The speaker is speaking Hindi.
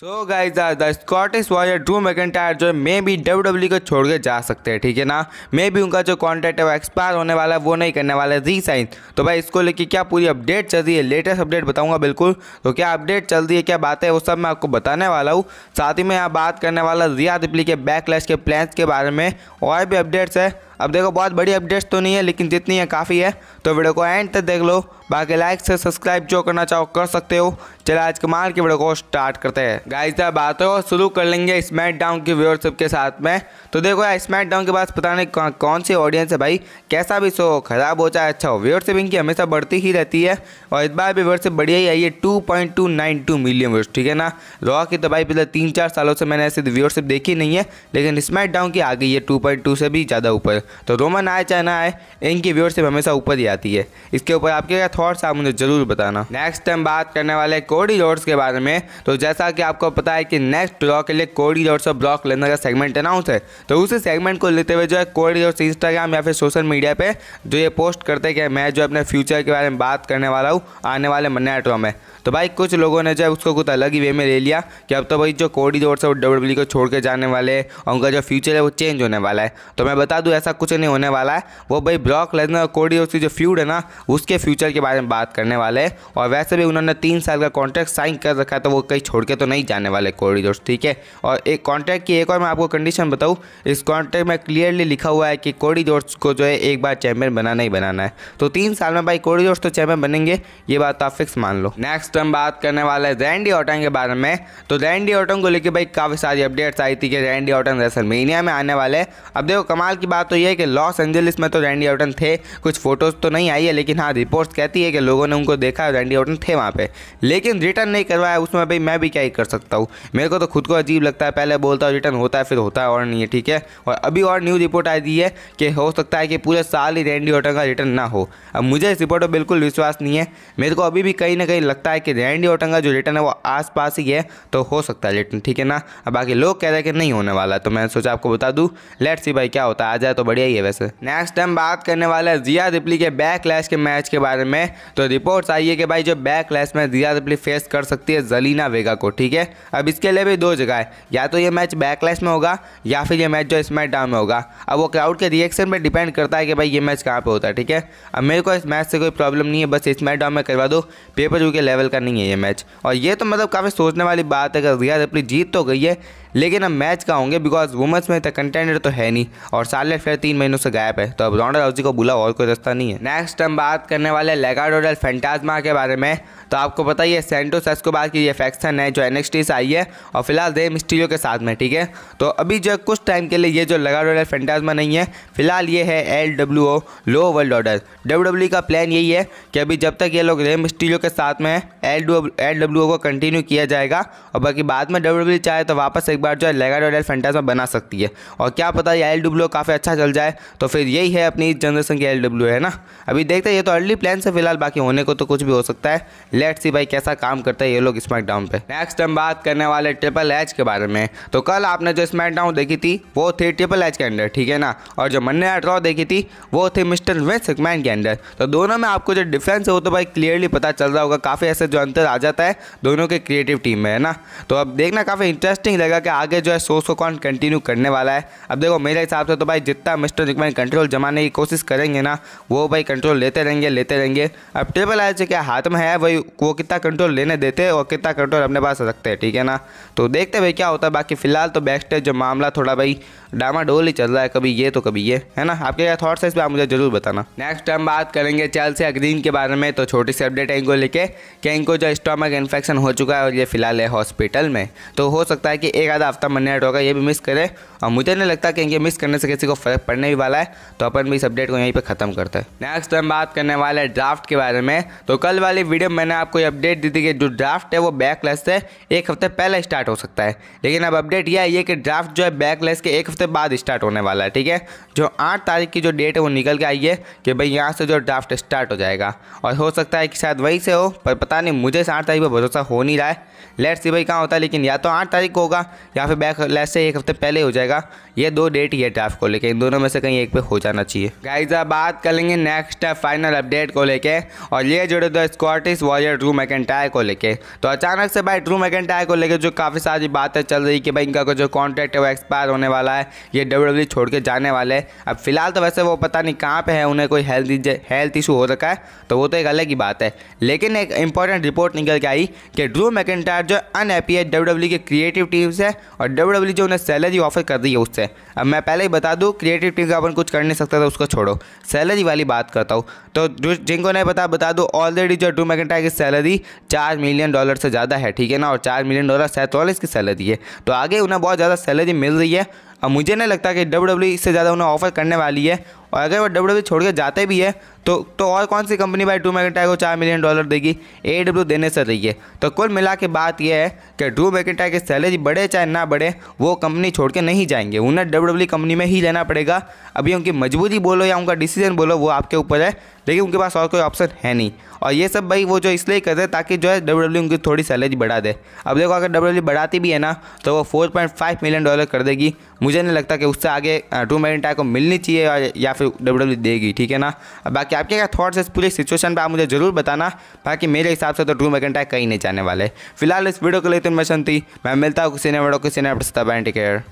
so guys the Scottish warrior Drew टायर जो है मे भी डब्ल्यू डब्ल्यू को छोड़ के जा सकते हैं ठीक है ना मे भी उनका जो कॉन्ट्रैक्ट है वो एक्सपायर होने वाला है वो नहीं करने वाला है री साइन तो भाई इसको लेके क्या पूरी अपडेट चल रही है लेटेस्ट अपडेट बताऊंगा बिल्कुल तो क्या अपडेट चल रही है क्या बात है वो सब मैं आपको बताने वाला हूँ साथ ही मैं यहाँ बात करने वाला रिया दिपली के बैकलैश के प्लान्स के बारे में और भी अपडेट्स है अब देखो बहुत बड़ी अपडेट्स तो नहीं है लेकिन जितनी है काफ़ी है तो वीडियो को एंड तक देख लो बाकी लाइक से सब्सक्राइब जो करना चाहो कर सकते हो चलो आज कमाल के वीडियो को स्टार्ट करते हैं गाइस अब बात को शुरू कर लेंगे स्मैक डाउन की व्यूअरशिप के साथ में तो देखो यार स्मैक डाउन के पास पता नहीं कौन, कौन सी ऑडियंस है भाई कैसा भी शो खराब हो चाहे अच्छा हो व्यूअरशिप इनकी हमेशा बढ़ती ही रहती है और इस बार भी व्यूअरशिप बढ़िया ही आई है two point two nine two million व्यवस्था ठीक है ना रॉ की तो भाई पिछले तीन चार सालों से मैंने ऐसे व्यूअरशिप देखी नहीं है लेकिन स्मैक डाउन की आ गई है टू पॉइंट टू से भी ज़्यादा ऊपर तो रोमन आए चाहे ना आए इनकी व्यूअरशिप हमेशा ऊपर ही आती है इसके ऊपर आपके क्या थाट्स आप मुझे ज़रूर बताना नेक्स्ट टाइम बात करने वाले को कोडी रोड्स के बारे में तो जैसा कि आपको पता है कि नेक्स्ट ब्लॉक के लिए कोडी रोड्स और ब्लॉक लेनर का सेगमेंट अनाउंस है तो उसी सेगमेंट को लेते हुए जो है कोडी रोड्स इंस्टाग्राम या फिर सोशल मीडिया पर जो ये पोस्ट करते हैं कि मैं जो अपने फ्यूचर के बारे में बात करने वाला हूँ आने वाले नया में तो भाई कुछ लोगों ने जो है उसको कुछ अलग ही वे में ले लिया कि अब तो भाई जो कोडी रोड्स है वो डब्ल्यू को छोड़ के जाने वाले और उनका जो फ्यूचर है वो चेंज होने वाला है तो मैं बता दूँ ऐसा कुछ नहीं होने वाला है वो भाई ब्लॉक लेनर और कोडी रोड्स की जो फ्यूड है ना उसके फ्यूचर के बारे में बात करने वाले हैं और वैसे भी उन्होंने तीन साल का कॉन्ट्रैक्ट साइन कर रखा है तो वो कहीं छोड़ के तो नहीं जाने वाले कॉरिडोर ठीक है और एक कॉन्ट्रैक्ट की एक और मैं आपको कंडीशन बताऊँ इस कॉन्ट्रैक्ट में क्लियरली लिखा हुआ है कि कॉरिडोर्स को जो है एक बार चैम्पियन बनाना ही बनाना है तो तीन साल में भाई कॉरिडोर्स तो चैम्पियन बनेंगे ये बात आप फिक्स मान लो नेक्स्ट हम बात करने वाले हैं रैंडी ऑटन के बारे में तो रैंडी ऑटन को लेकर भाई काफ़ी सारी अपडेट्स आई थी कि रैंडी ऑटन रेसलमेनिया में आने वाले अब देखो कमाल की बात तो ये है कि लॉस एंजलिस में तो रैंडी ऑटन थे कुछ फोटोज़ तो नहीं आई है लेकिन हाँ रिपोर्ट्स कहती है कि लोगों ने उनको देखा रैंडी ऑटन थे वहाँ पे लेकिन लेकिन रिटर्न नहीं करवाया उसमें भाई मैं भी क्या ही कर सकता हूँ मेरे को तो खुद को अजीब लगता है पहले बोलता हूँ रिटर्न होता है फिर होता है और नहीं है ठीक है और अभी और न्यूज़ रिपोर्ट आई दी है कि हो सकता है कि पूरे साल ही रैंडी ऑटन का रिटर्न ना हो अब मुझे इस रिपोर्ट पर बिल्कुल विश्वास नहीं है मेरे को अभी भी कहीं ना कहीं लगता है कि रैंडी ऑटन का जो रिटर्न है वो आस पास ही है तो हो सकता है रिटर्न ठीक है ना अब बाकी लोग कह रहे हैं कि नहीं होने वाला तो मैंने सोचा आपको बता दूँ लेट सी भाई क्या होता है आ जाए तो बढ़िया ही है वैसे नेक्स्ट टाइम बात करने वाला है जिया रिप्ली के बैक के मैच के बारे में तो रिपोर्ट्स आई है कि भाई जो बैक में जिया रिप्ली फेस कर सकती है जलीना वेगा को ठीक है अब इसके लिए भी दो जगह है या तो ये मैच बैकलैश में होगा या फिर ये मैच जो स्मैट डाउन में होगा अब वो क्राउड के रिएक्शन पर डिपेंड करता है कि भाई ये मैच कहाँ पर होता है ठीक है अब मेरे को इस मैच से कोई प्रॉब्लम नहीं है बस स्मैट डाउन में करवा दो पेपर जो के लेवल का नहीं है ये मैच और ये तो मतलब काफ़ी सोचने वाली बात है अगर रिया रिप्ली जीत तो गई है लेकिन अब मैच का होंगे बिकॉज वुमेंस में तो कंटेंडर तो है नहीं और साल फिर तीन महीनों से गायब है तो अब रॉन्डा राउजी को बुला और कोई रास्ता नहीं है नेक्स्ट हम बात करने वाले लेगाडोडल फेंटाजमा के बारे में तो आपको पता ही है सेंटो सेस्कोबार की ये फैक्शन है जो एन से आई है और फिलहाल दे मिस्टीरियो के साथ में ठीक है तो अभी जो कुछ टाइम के लिए ये जो लेगाडोडल फेंटाजमा नहीं है फिलहाल ये है एल डब्ल्यू ओ लो वर्ल्ड ऑर्डर डब्ल्यू का प्लान यही है कि अभी जब तक ये लोग रे मिस्टीरियो के साथ में एल एल डब्ल्यू ओ को कंटिन्यू किया जाएगा और बाकी बाद में डब्ल्यू e चाहे तो वापस एक बार जो है लेगा रॉयल में बना सकती है और क्या पता है एल डब्ल्यू काफ़ी अच्छा चल जाए तो फिर यही है अपनी जनरेशन की एल डब्ल्यू है ना अभी देखते हैं ये तो अर्ली प्लान से फिलहाल बाकी होने को तो कुछ भी हो सकता है लेट सी भाई कैसा काम करता है ये लोग स्मैक डाउन पर नेक्स्ट हम बात करने वाले ट्रिपल एच के बारे में तो कल आपने जो स्मैक डाउन देखी थी वो थी ट्रिपल एच के अंडर ठीक है ना और जो मन्ने ड्रॉ देखी थी वो थी मिस्टर वेस्ट सिकमैन के अंडर तो दोनों में आपको जो डिफरेंस है वो तो भाई क्लियरली पता चल रहा होगा काफ़ी ऐसे जो अंतर आ जाता है दोनों के क्रिएटिव टीम में है ना तो अब देखना काफ़ी इंटरेस्टिंग लगा कि आगे जो है सोर्स को कौन कंटिन्यू करने वाला है अब देखो मेरे हिसाब से तो भाई जितना मिस्टर रिकमैन कंट्रोल जमाने की कोशिश करेंगे ना वो भाई कंट्रोल लेते रहेंगे लेते रहेंगे अब ट्रिपल एच क्या हाथ में है वही वो कितना कंट्रोल लेने देते और कितना कंट्रोल अपने पास रखते हैं ठीक है ना तो देखते भाई क्या होता है बाकी फिलहाल तो बैक स्टेज जो मामला थोड़ा भाई डामाडोल ही चल रहा है कभी ये तो कभी ये है ना आपके क्या थॉट्स है इस पर आप मुझे जरूर बताना नेक्स्ट हम बात करेंगे चल से अग्रीन के बारे में तो छोटी सी अपडेट है इनको लेके कि इनको जो स्टोमक इन्फेक्शन हो चुका है और ये फिलहाल है हॉस्पिटल में तो हो सकता है कि एक ज़्यादा हफ्ता मन मन्नेट होगा ये भी मिस करें और मुझे नहीं लगता कि इनके मिस करने से किसी को फ़र्क पड़ने भी वाला है तो अपन भी इस अपडेट को यहीं पर ख़त्म करते हैं नेक्स्ट हम बात करने वाले हैं ड्राफ्ट के बारे में तो कल वाली वीडियो मैंने आपको अपडेट दी थी कि जो ड्राफ्ट है वो बैकलेस से एक हफ्ते पहले स्टार्ट हो सकता है लेकिन अब अपडेट यह आई है कि ड्राफ्ट जो है बैकलेस के एक हफ्ते बाद स्टार्ट होने वाला है ठीक है जो आठ तारीख की जो डेट है वो निकल के आई है कि भाई यहाँ से जो ड्राफ्ट स्टार्ट हो जाएगा और हो सकता है कि शायद वहीं से हो पर पता नहीं मुझे इस आठ तारीख पर भरोसा हो नहीं रहा है लेट सी भाई कहाँ होता है लेकिन या तो आठ तारीख को होगा या फिर बैक लैस से एक हफ्ते पहले हो जाएगा ये दो डेट ही है ड्राफ्ट को लेकर इन दोनों में से कहीं एक पे हो जाना चाहिए गाइज अब बात करेंगे नेक्स्ट फाइनल अपडेट को लेके और ये जुड़े दो स्कॉटिश वॉरियर ड्रू मैकेंटायर को लेके तो अचानक से भाई ड्रू मैकेंटायर को लेकर जो काफ़ी सारी बातें चल रही कि भाई इनका जो कॉन्ट्रैक्ट है वो एक्सपायर होने वाला है ये डब्ल्यू e छोड़ के जाने वाले हैं अब फिलहाल तो वैसे वो पता नहीं कहाँ पर है उन्हें कोई हेल्थ हेल्थ इशू हो रखा है तो वो तो एक अलग ही बात है लेकिन एक इंपॉर्टेंट रिपोर्ट निकल के आई कि ड्रू मैकेंटायर जो अनहैप्पी है डब्ल्यू e के क्रिएटिव टीम से और डब्ल्यू डब्ल्यू e उन्हें सैलरी ऑफर कर रही है उससे अब मैं पहले ही बता दूँ क्रिएटिव टीम का अपन कुछ कर नहीं सकता था उसको छोड़ो सैलरी वाली बात करता हूँ तो जिनको नहीं पता बता दो ऑलरेडी जो ड्रू मैकेटायर की सैलरी चार मिलियन डॉलर से ज़्यादा है ठीक है ना और चार मिलियन डॉलर सैतालीस की सैलरी है तो आगे उन्हें बहुत ज़्यादा सैलरी मिल रही है अब मुझे नहीं लगता कि डब्ल्यू डब्ल्यू e इससे ज़्यादा उन्हें ऑफर करने वाली है और अगर वो डब्ल्यू डब्ल्यू e छोड़ के जाते भी है तो तो और कौन सी कंपनी भाई ड्रू मैकेटायर को चार मिलियन डॉलर देगी ए डब्ल्यू देने से रही है तो कुल मिला के बात यह है कि ड्रू मैकेटायर की सैलरी बढ़े चाहे ना बढ़े वो कंपनी छोड़ के नहीं जाएंगे उन्हें डब्ल्यू डब्ल्यू कंपनी में ही लेना पड़ेगा अभी उनकी मजबूरी बोलो या उनका डिसीजन बोलो वो आपके ऊपर है लेकिन उनके पास और कोई ऑप्शन है नहीं और ये सब भाई वो जो इसलिए कर रहे ताकि जो है डब्ल्यू डब्ल्यू e उनकी थोड़ी सैलरी बढ़ा दे अब देखो अगर डब्ल्यू डब्ल्यू बढ़ाती भी है ना तो वो four point five million dollar कर देगी मुझे नहीं लगता कि उससे आगे टू मैकेंटायर को मिलनी चाहिए या फिर डब्ल्यू e देगी ठीक है ना बाकी आपके क्या थाट्स इस पूरी सिचुएशन पर आप मुझे ज़रूर बताना बाकी मेरे हिसाब से तो टू मैकेंटायर कहीं नहीं जाने वाले फिलहाल इस वीडियो के लिए तो इन्फॉर्मेशन थी मैं मिलता हूँ किसी ने वीडियो किसी ने केयर